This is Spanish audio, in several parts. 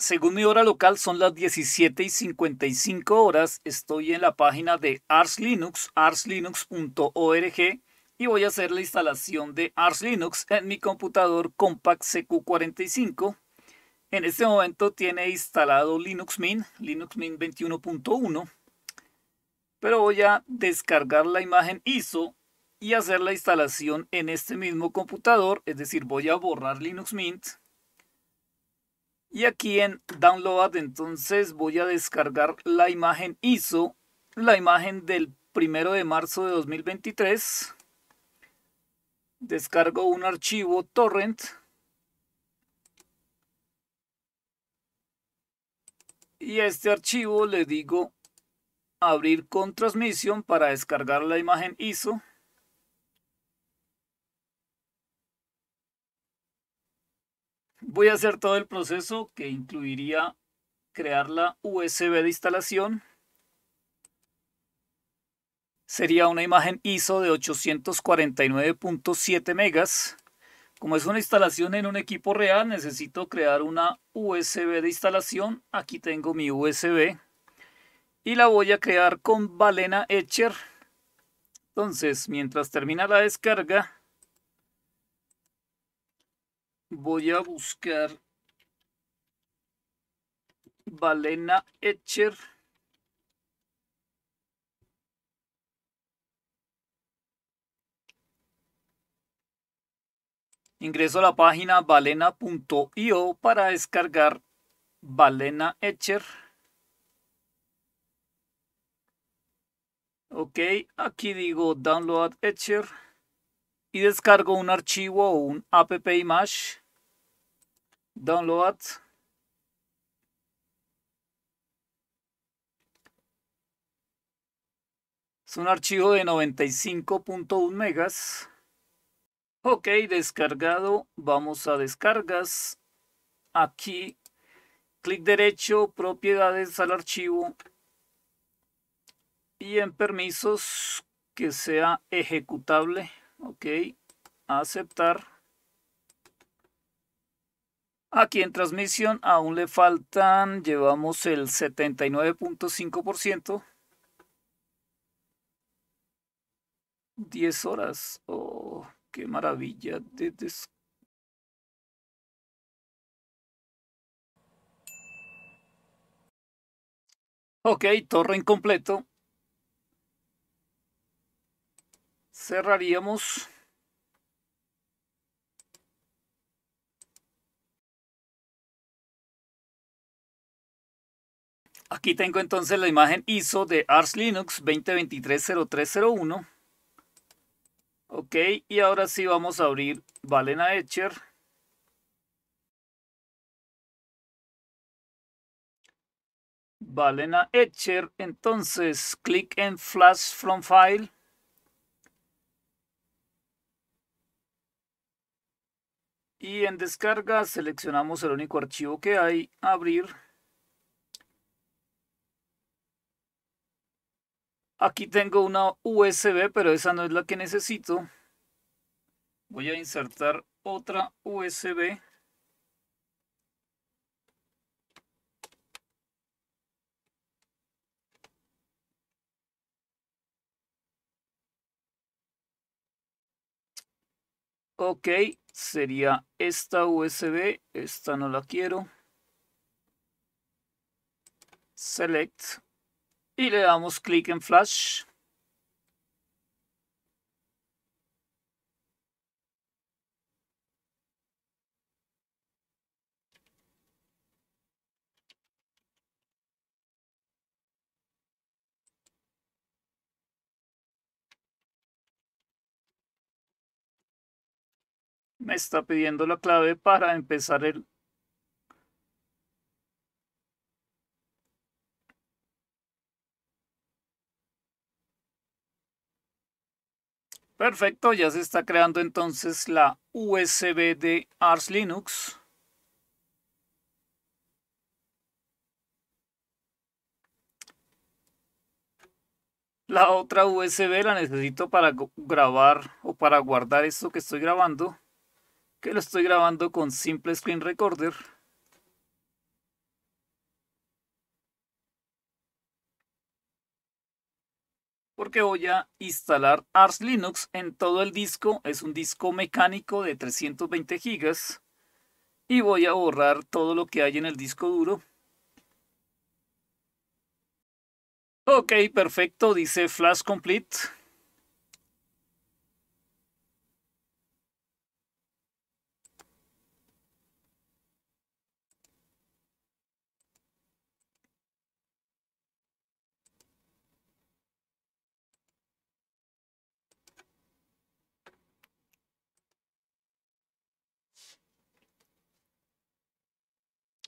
Según mi hora local son las 17 y 55 horas. Estoy en la página de Arch Linux, arslinux.org y voy a hacer la instalación de Arch Linux en mi computador Compact CQ45. En este momento tiene instalado Linux Mint, Linux Mint 21.1. Pero voy a descargar la imagen ISO y hacer la instalación en este mismo computador, es decir, voy a borrar Linux Mint y aquí en download entonces voy a descargar la imagen ISO la imagen del primero de marzo de 2023 descargo un archivo torrent y a este archivo le digo abrir con transmisión para descargar la imagen ISO Voy a hacer todo el proceso que incluiría crear la USB de instalación. Sería una imagen ISO de 849.7 megas. Como es una instalación en un equipo real, necesito crear una USB de instalación. Aquí tengo mi USB y la voy a crear con Balena Etcher. Entonces, mientras termina la descarga, voy a buscar balena Etcher. Ingreso a la página balena.io para descargar Balena Etcher. Ok, aquí digo Download Etcher y descargo un archivo o un app image Download. es un archivo de 95.1 megas ok descargado vamos a descargas aquí clic derecho propiedades al archivo y en permisos que sea ejecutable ok aceptar Aquí en transmisión aún le faltan, llevamos el 79.5%. 10 horas. Oh, qué maravilla de des... Ok, torre incompleto. Cerraríamos. Aquí tengo entonces la imagen ISO de Arch Linux 2023.0.3.0.1 0301 Ok, y ahora sí vamos a abrir Valena Etcher. Valena Etcher, entonces clic en Flash from File. Y en descarga seleccionamos el único archivo que hay, abrir. Aquí tengo una USB, pero esa no es la que necesito. Voy a insertar otra USB. Ok, sería esta USB, esta no la quiero. Select y le damos clic en flash. Me está pidiendo la clave para empezar el Perfecto, ya se está creando entonces la USB de Ars Linux. La otra USB la necesito para grabar o para guardar esto que estoy grabando, que lo estoy grabando con Simple Screen Recorder. porque voy a instalar Ars Linux en todo el disco. Es un disco mecánico de 320 GB. Y voy a borrar todo lo que hay en el disco duro. Ok, perfecto, dice Flash Complete.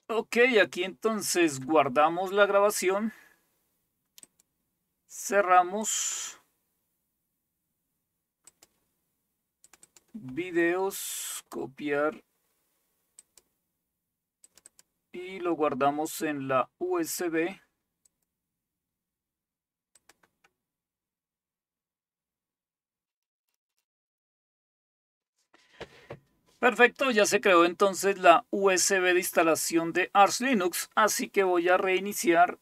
Ok, aquí entonces guardamos la grabación. Cerramos. Videos, copiar. Y lo guardamos en la USB. Perfecto, ya se creó entonces la USB de instalación de Arch Linux, así que voy a reiniciar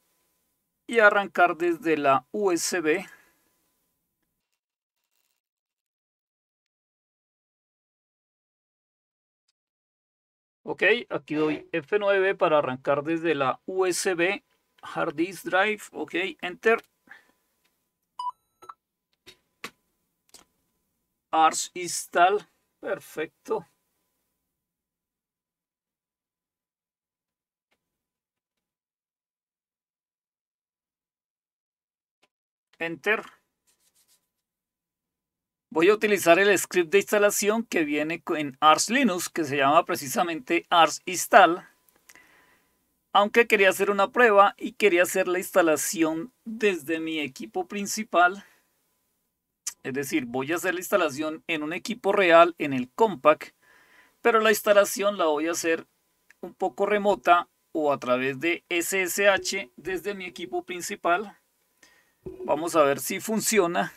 y arrancar desde la USB. Ok, aquí doy F9 para arrancar desde la USB, hard disk drive, ok, enter. Arch install, perfecto. Enter. Voy a utilizar el script de instalación que viene en Ars Linux, que se llama precisamente Ars Install. Aunque quería hacer una prueba y quería hacer la instalación desde mi equipo principal. Es decir, voy a hacer la instalación en un equipo real, en el Compact. Pero la instalación la voy a hacer un poco remota o a través de SSH desde mi equipo principal. Vamos a ver si funciona.